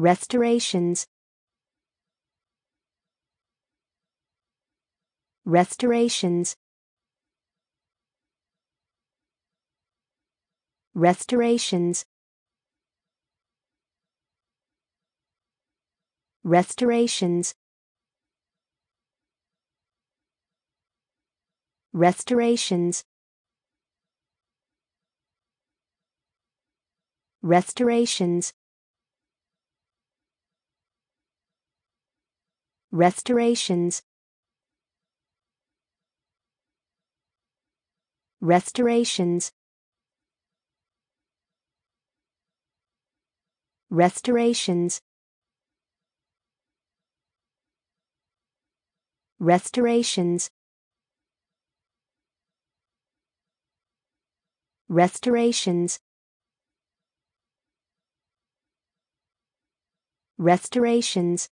restorations restorations restorations restorations restorations restorations restorations restorations restorations restorations restorations restorations